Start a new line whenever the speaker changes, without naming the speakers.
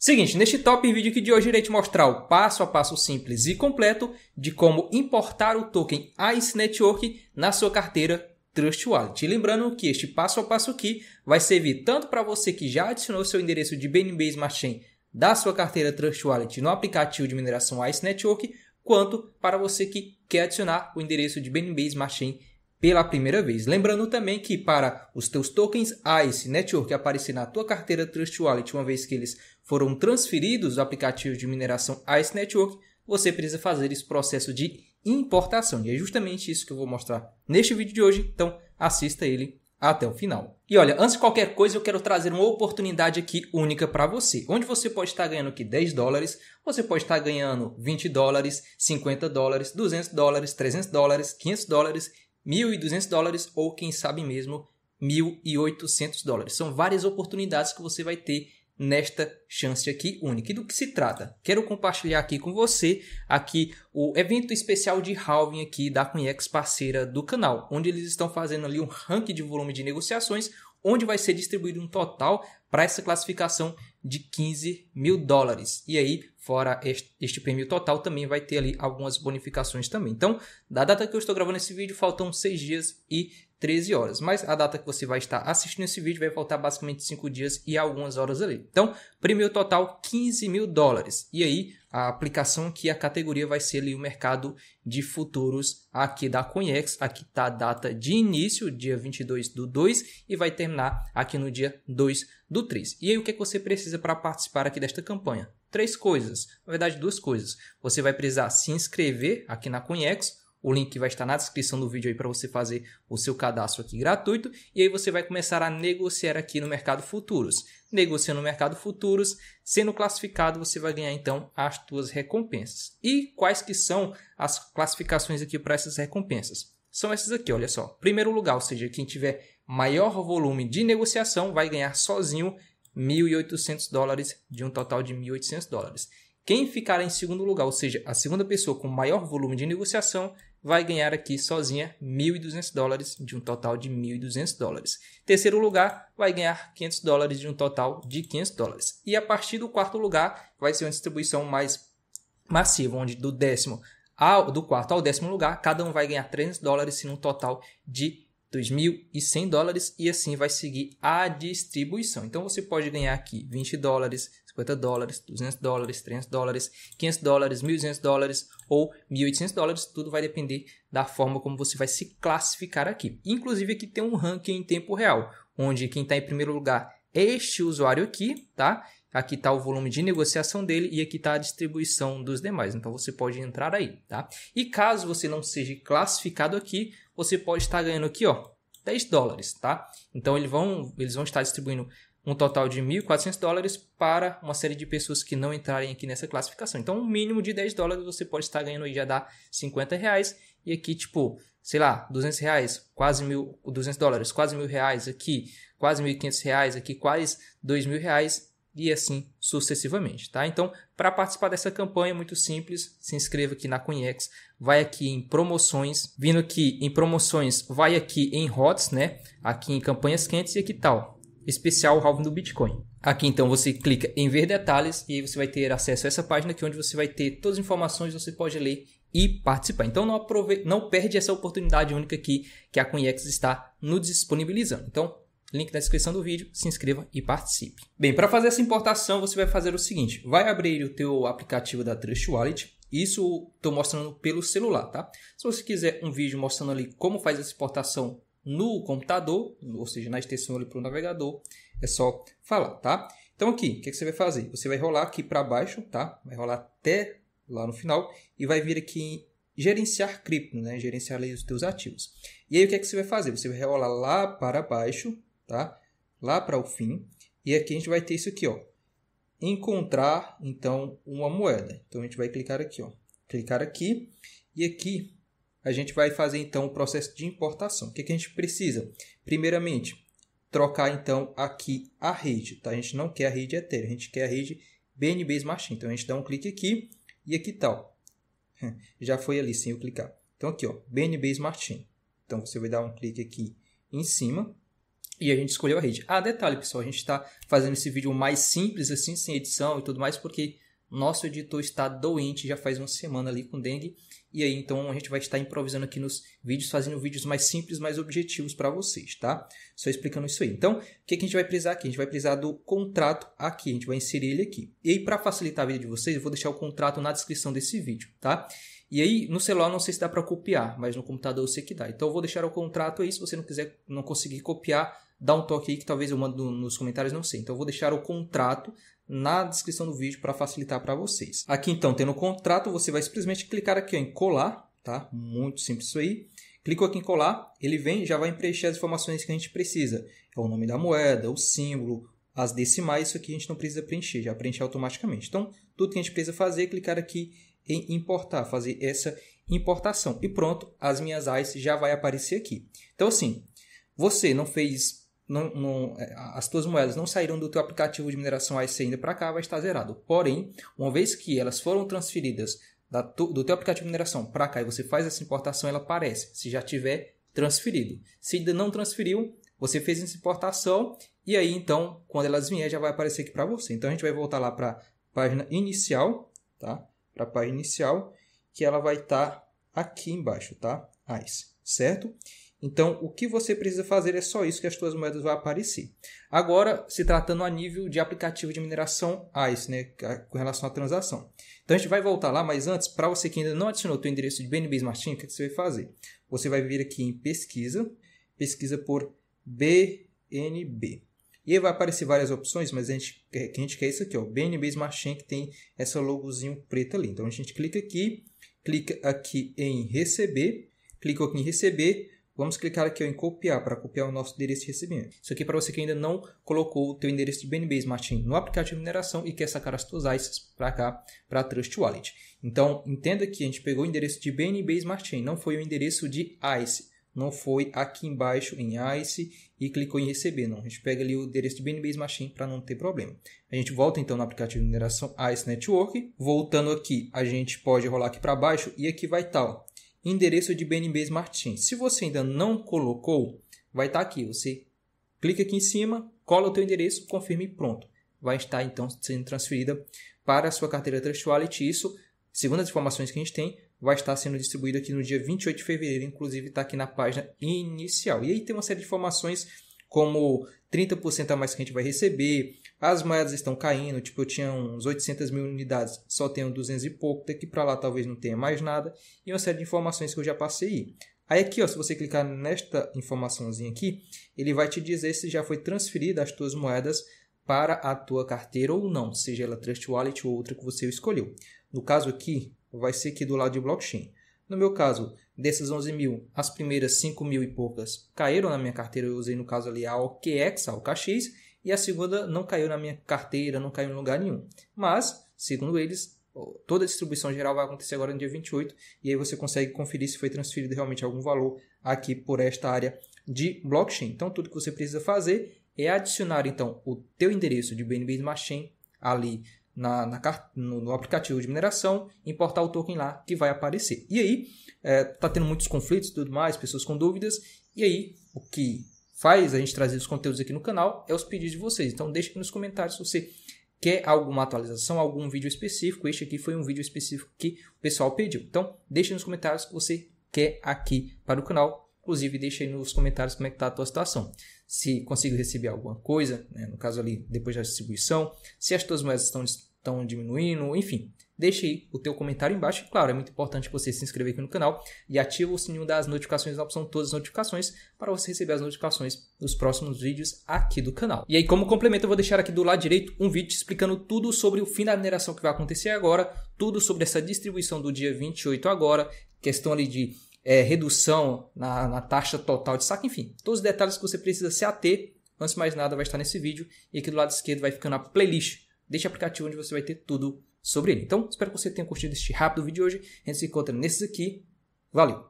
Seguinte, neste top vídeo aqui de hoje irei te mostrar o passo a passo simples e completo de como importar o token ICE Network na sua carteira Trust Wallet. lembrando que este passo a passo aqui vai servir tanto para você que já adicionou seu endereço de BNB Smart Chain da sua carteira Trust Wallet no aplicativo de mineração ICE Network, quanto para você que quer adicionar o endereço de BNB Smart Chain pela primeira vez. Lembrando também que para os teus tokens ICE Network aparecer na tua carteira Trust Wallet, uma vez que eles foram transferidos do aplicativo de mineração ICE Network, você precisa fazer esse processo de importação. E é justamente isso que eu vou mostrar neste vídeo de hoje, então assista ele até o final. E olha, antes de qualquer coisa, eu quero trazer uma oportunidade aqui única para você, onde você pode estar ganhando aqui 10 dólares, você pode estar ganhando 20 dólares, 50 dólares, 200 dólares, 300 dólares, 500 dólares 1.200 dólares ou quem sabe mesmo 1.800 dólares. São várias oportunidades que você vai ter nesta chance aqui única. E do que se trata? Quero compartilhar aqui com você aqui o evento especial de halving aqui da Cunhex parceira do canal, onde eles estão fazendo ali um ranking de volume de negociações onde vai ser distribuído um total para essa classificação de 15 mil dólares. E aí, fora este prêmio total, também vai ter ali algumas bonificações também. Então, da data que eu estou gravando esse vídeo, faltam seis dias e 13 horas. Mas a data que você vai estar assistindo esse vídeo vai faltar basicamente 5 dias e algumas horas ali. Então, prêmio total 15 mil dólares. E aí, a aplicação que a categoria vai ser ali o mercado de futuros aqui da Coinex. Aqui está a data de início, dia 22 do 2 e vai terminar aqui no dia 2 do 3. E aí o que, é que você precisa para participar aqui desta campanha? Três coisas, na verdade duas coisas. Você vai precisar se inscrever aqui na Coinex o link vai estar na descrição do vídeo aí para você fazer o seu cadastro aqui gratuito e aí você vai começar a negociar aqui no mercado futuros. Negociando no mercado futuros, sendo classificado, você vai ganhar então as suas recompensas. E quais que são as classificações aqui para essas recompensas? São essas aqui, olha só. Primeiro lugar, ou seja, quem tiver maior volume de negociação vai ganhar sozinho 1.800 dólares de um total de 1.800 dólares. Quem ficar em segundo lugar, ou seja, a segunda pessoa com maior volume de negociação, vai ganhar aqui sozinha 1.200 dólares de um total de 1.200 dólares. Terceiro lugar vai ganhar 500 dólares de um total de 500 dólares. E a partir do quarto lugar vai ser uma distribuição mais massiva, onde do décimo ao, do quarto ao décimo lugar, cada um vai ganhar 300 dólares em um total de 2.100 dólares e assim vai seguir a distribuição. Então você pode ganhar aqui 20 dólares, 250 dólares, 200 dólares, 300 dólares, 500 dólares, 1.200 dólares ou 1.800 dólares. Tudo vai depender da forma como você vai se classificar aqui. Inclusive, aqui tem um ranking em tempo real, onde quem está em primeiro lugar é este usuário aqui, tá? Aqui está o volume de negociação dele e aqui está a distribuição dos demais. Então você pode entrar aí, tá? E caso você não seja classificado aqui, você pode estar ganhando aqui, ó, 10 dólares, tá? Então eles vão, eles vão estar distribuindo um total de 1.400 dólares para uma série de pessoas que não entrarem aqui nessa classificação. Então, um mínimo de 10 dólares você pode estar ganhando aí já dá 50 reais. E aqui, tipo, sei lá, 200 reais, quase mil, 200 dólares, quase mil reais aqui, quase 1.500 reais aqui, quase 2.000 reais e assim sucessivamente, tá? Então, para participar dessa campanha, muito simples, se inscreva aqui na Cunhex, vai aqui em promoções, vindo aqui em promoções, vai aqui em HOTS, né? Aqui em campanhas quentes e aqui tal especial halving do Bitcoin. Aqui então você clica em ver detalhes e aí você vai ter acesso a essa página aqui onde você vai ter todas as informações, você pode ler e participar. Então não, aprove... não perde essa oportunidade única aqui que a CoinEx está nos disponibilizando. Então, link na descrição do vídeo, se inscreva e participe. Bem, para fazer essa importação você vai fazer o seguinte, vai abrir o teu aplicativo da Trust Wallet, isso estou mostrando pelo celular, tá? Se você quiser um vídeo mostrando ali como faz essa importação no computador, ou seja, na extensão ali para o navegador, é só falar, tá? Então aqui, o que, é que, você vai fazer? Você vai rolar aqui para baixo, tá? Vai rolar até lá no final e vai vir aqui em gerenciar cripto, né? Gerenciar ali os teus ativos. E aí o que, é que você vai fazer? Você vai rolar lá para baixo, tá? Lá para o fim. E aqui a gente vai ter isso aqui, ó. Encontrar, então, uma moeda. Então a gente vai clicar aqui, ó. Clicar aqui. E aqui a gente vai fazer então o processo de importação. O que, que a gente precisa? Primeiramente, trocar então aqui a rede. Tá? A gente não quer a rede Ethereum, a gente quer a rede BNB Smart Chain. Então a gente dá um clique aqui e aqui tal. Já foi ali sem eu clicar. Então aqui, ó, BNB Smart Chain. Então você vai dar um clique aqui em cima e a gente escolheu a rede. Ah, detalhe pessoal, a gente está fazendo esse vídeo mais simples assim, sem edição e tudo mais, porque nosso editor está doente já faz uma semana ali com dengue. E aí, então, a gente vai estar improvisando aqui nos vídeos, fazendo vídeos mais simples, mais objetivos para vocês, tá? Só explicando isso aí. Então, o que, que a gente vai precisar aqui? A gente vai precisar do contrato aqui, a gente vai inserir ele aqui. E aí, para facilitar a vida de vocês, eu vou deixar o contrato na descrição desse vídeo, tá? E aí, no celular não sei se dá para copiar, mas no computador eu sei que dá. Então, eu vou deixar o contrato aí, se você não quiser, não conseguir copiar, dá um toque aí que talvez eu mando nos comentários, não sei. Então eu vou deixar o contrato na descrição do vídeo para facilitar para vocês. Aqui então, tendo o contrato, você vai simplesmente clicar aqui ó, em colar, tá? Muito simples isso aí. Clicou aqui em colar, ele vem já vai preencher as informações que a gente precisa. É o nome da moeda, o símbolo, as decimais, isso aqui a gente não precisa preencher, já preenche automaticamente. Então, tudo que a gente precisa fazer é clicar aqui em importar, fazer essa importação. E pronto, as minhas AIS já vai aparecer aqui. Então, assim, você não fez não, não, é, as tuas moedas não saíram do teu aplicativo de mineração IC ainda para cá, vai estar zerado. Porém, uma vez que elas foram transferidas da, do teu aplicativo de mineração para cá e você faz essa importação, ela aparece, se já tiver transferido. Se ainda não transferiu, você fez essa importação e aí então, quando elas vier, já vai aparecer aqui para você. Então a gente vai voltar lá para a página inicial, tá? Para a página inicial, que ela vai estar tá aqui embaixo, tá? ICE, certo? Então, o que você precisa fazer é só isso que as suas moedas vão aparecer. Agora, se tratando a nível de aplicativo de mineração ah, ICE, né, é com relação à transação. Então, a gente vai voltar lá, mas antes, para você que ainda não adicionou o seu endereço de BNB Chain, o é que, você vai fazer? Você vai vir aqui em pesquisa, pesquisa por BNB. E aí vai aparecer várias opções, mas a gente, é, a gente quer isso aqui, o BNB Chain, que tem essa logozinho preta ali. Então, a gente clica aqui, clica aqui em receber, clica aqui em receber, Vamos clicar aqui em copiar para copiar o nosso endereço de recebimento. Isso aqui é para você que ainda não colocou o teu endereço de BNB Smart Chain no aplicativo de mineração e quer sacar as suas ICES para cá, para a Trust Wallet. Então, entenda que a gente pegou o endereço de BNB Smart Chain, não foi o endereço de ICE. Não foi aqui embaixo em ICE e clicou em receber, não. A gente pega ali o endereço de BNB Smart Chain para não ter problema. A gente volta então no aplicativo de mineração ICE Network. Voltando aqui, a gente pode rolar aqui para baixo e aqui vai tal endereço de Smart Chain. Se você ainda não colocou, vai estar tá aqui. Você clica aqui em cima, cola o teu endereço, confirma e pronto. Vai estar então sendo transferida para a sua carteira Trust Wallet. Isso, segundo as informações que a gente tem, vai estar sendo distribuído aqui no dia 28 de fevereiro, inclusive está aqui na página inicial. E aí tem uma série de informações como 30% a mais que a gente vai receber, as moedas estão caindo, tipo, eu tinha uns 800 mil unidades, só tenho 200 e pouco, daqui para lá talvez não tenha mais nada, e uma série de informações que eu já passei. Aí aqui, ó, se você clicar nesta informaçãozinha aqui, ele vai te dizer se já foi transferida as tuas moedas para a tua carteira ou não, seja ela Trust Wallet ou outra que você escolheu. No caso aqui, vai ser aqui do lado de blockchain. No meu caso, dessas 11 mil, as primeiras 5 mil e poucas caíram na minha carteira. Eu usei no caso ali a OKEx, a OKX, e a segunda não caiu na minha carteira, não caiu em lugar nenhum. Mas, segundo eles, toda a distribuição geral vai acontecer agora no dia 28 e aí você consegue conferir se foi transferido realmente algum valor aqui por esta área de blockchain. Então, tudo que você precisa fazer é adicionar então o teu endereço de BNB Smart Chain ali na, na no, no, aplicativo de mineração, importar o token lá que vai aparecer. E aí, é, tá tendo muitos conflitos e tudo mais, pessoas com dúvidas. E aí, o que faz a gente trazer os conteúdos aqui no canal é os pedidos de vocês. Então deixa aqui nos comentários se você quer alguma atualização, algum vídeo específico. Este aqui foi um vídeo específico que o pessoal pediu. Então deixa nos comentários o que você quer aqui para o canal Inclusive, deixa aí nos comentários como é que tá a tua situação. Se consigo receber alguma coisa, né, no caso ali, depois da distribuição, se as tuas moedas estão, estão diminuindo, enfim. Deixa aí o teu comentário embaixo. claro, é muito importante você se inscrever aqui no canal e ativa o sininho das notificações na opção todas as notificações para você receber as notificações dos próximos vídeos aqui do canal. E aí, como complemento, eu vou deixar aqui do lado direito um vídeo explicando tudo sobre o fim da mineração que vai acontecer agora, tudo sobre essa distribuição do dia 28 agora, questão ali de é, redução na, na, taxa total de saque, enfim, todos os detalhes que você precisa se ater. Antes de mais nada, vai estar nesse vídeo e aqui do lado esquerdo vai ficando a playlist deste aplicativo onde você vai ter tudo sobre ele. Então, espero que você tenha curtido este rápido vídeo de hoje. A gente se encontra nesses aqui. Valeu!